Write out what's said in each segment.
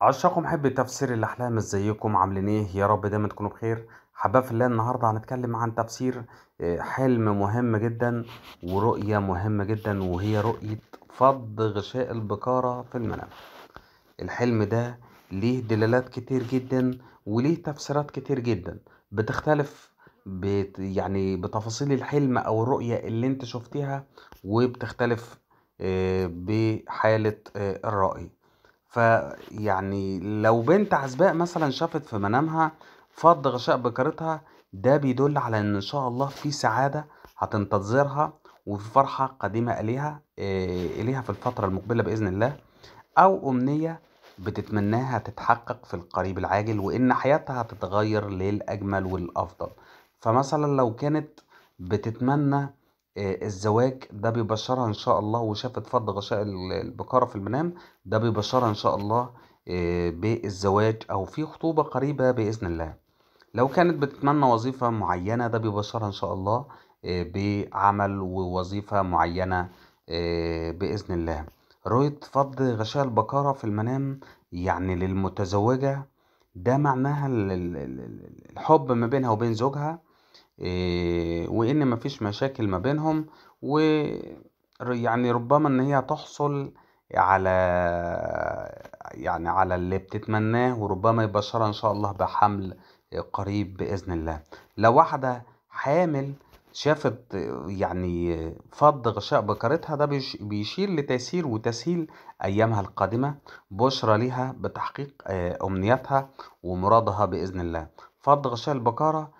عشاق ومحب تفسير الاحلام ازيكم عاملين ايه يا رب دايما تكونوا بخير حباب في الله النهارده هنتكلم عن تفسير آه، حلم مهم جدا ورؤيه مهمه جدا وهي رؤيه فض غشاء البكاره في المنام الحلم ده ليه دلالات كتير جدا وليه تفسيرات كتير جدا بتختلف بت يعني بتفاصيل الحلم او الرؤيه اللي انت شفتيها وبتختلف آه، بحاله آه، الرأي فيعني لو بنت عزباء مثلا شافت في منامها فض غشاء بكرتها ده بيدل على ان ان شاء الله في سعادة هتنتظرها وفي فرحة قادمة اليها آه، اليها في الفترة المقبلة باذن الله او امنية بتتمناها تتحقق في القريب العاجل وان حياتها هتتغير للاجمل والافضل فمثلا لو كانت بتتمنى الزواج ده بيبشرها ان شاء الله وشافت فض غشاء البكاره في المنام ده بيبشرها ان شاء الله آه، بالزواج او في خطوبه قريبه باذن الله لو كانت بتتمنى وظيفه معينه ده بيبشرها ان شاء الله آه، بعمل ووظيفه معينه آه، باذن الله رؤيه فض غشاء البكاره في المنام يعني للمتزوجه ده معناها الحب ما بينها وبين زوجها آه، وان مفيش مشاكل ما بينهم و يعني ربما ان هي تحصل على يعني على اللي بتتمناه وربما يبشرها ان شاء الله بحمل قريب باذن الله لو واحده حامل شافت يعني فض غشاء بكرتها ده بيشير لتيسير وتسهيل ايامها القادمه بشرى ليها بتحقيق آه، امنياتها ومرادها باذن الله فض غشاء البكاره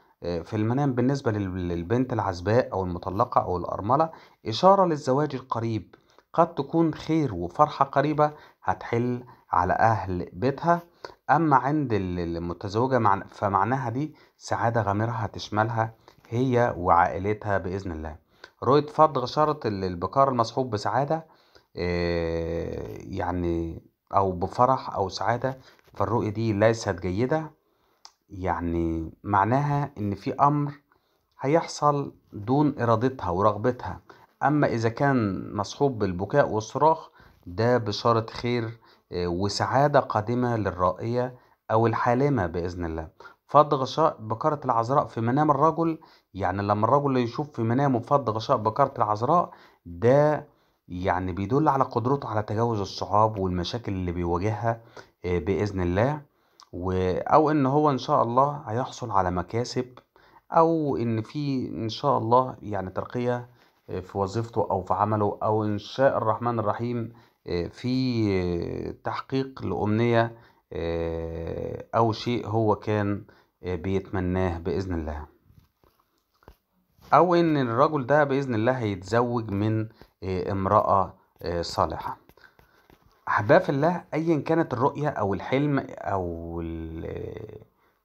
في المنام بالنسبة للبنت العزباء أو المطلقة أو الأرملة إشارة للزواج القريب قد تكون خير وفرحة قريبة هتحل على أهل بيتها أما عند المتزوجة فمعناها دي سعادة غامرة هتشملها هي وعائلتها بإذن الله رؤية فض غشارة البكار المصحوب بسعادة آه، يعني أو بفرح أو سعادة فالرؤية دي ليست جيدة يعني معناها ان في امر هيحصل دون ارادتها ورغبتها اما اذا كان مصحوب بالبكاء والصراخ ده بشارة خير آه، وسعادة قادمة للرائية او الحالمة باذن الله فض غشاء بكرة العذراء في منام الرجل يعني لما الرجل يشوف في منامه فض غشاء بكرة العذراء ده يعني بيدل على قدرته على تجاوز الصعاب والمشاكل اللي بيواجهها آه، بإذن الله و... او ان هو ان شاء الله هيحصل على مكاسب او ان في ان شاء الله يعني ترقية آه، في وظيفته او في عمله او ان شاء الرحمن الرحيم آه، في آه، تحقيق لأمنية او شيء هو كان بيتمناه باذن الله او ان الرجل ده باذن الله هيتزوج من امرأة صالحة احباب في الله أيا كانت الرؤية أو الحلم أو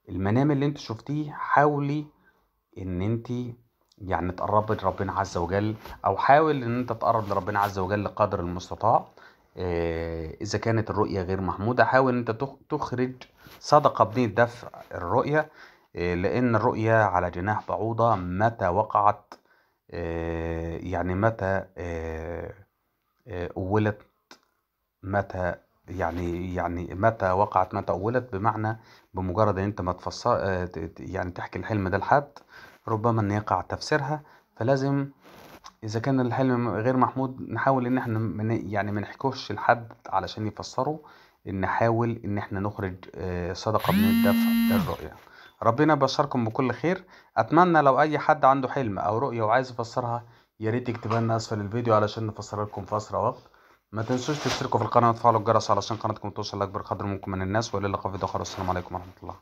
المنام اللي انت شفتيه حاولي ان انت يعني تقربي لربنا عز وجل او حاول ان انت تقرب لربنا عز وجل قدر المستطاع آه، اذا كانت الرؤية غير محمودة حاول انت تخرج صدقة بنية دفع الرؤية آه، لان الرؤية على جناح بعوضة متى وقعت آه، يعني متى أولت متى يعني يعني متى وقعت متى أولت بمعنى بمجرد إن أنت ما تفسر آه، يعني تحكي الحلم ده لحد ربما إن يقع تفسيرها فلازم إذا كان الحلم غير محمود نحاول إن إحنا من يعني ما نحكوش لحد علشان يفسره نحاول إن إحنا نخرج آه، صدقة من الدفع للرؤية ربنا يبشركم بكل خير أتمنى لو أي حد عنده حلم أو رؤية وعايز يفسرها يا ريت تكتبها لنا أسفل الفيديو علشان نفسرها لكم في أسرع وقت ما تنسوش تشتركوا في القناه وتفعلوا الجرس علشان قناتكم توصل لاكبر قدر ممكن من الناس والى اللقاء في فيديو اخر السلام عليكم ورحمه الله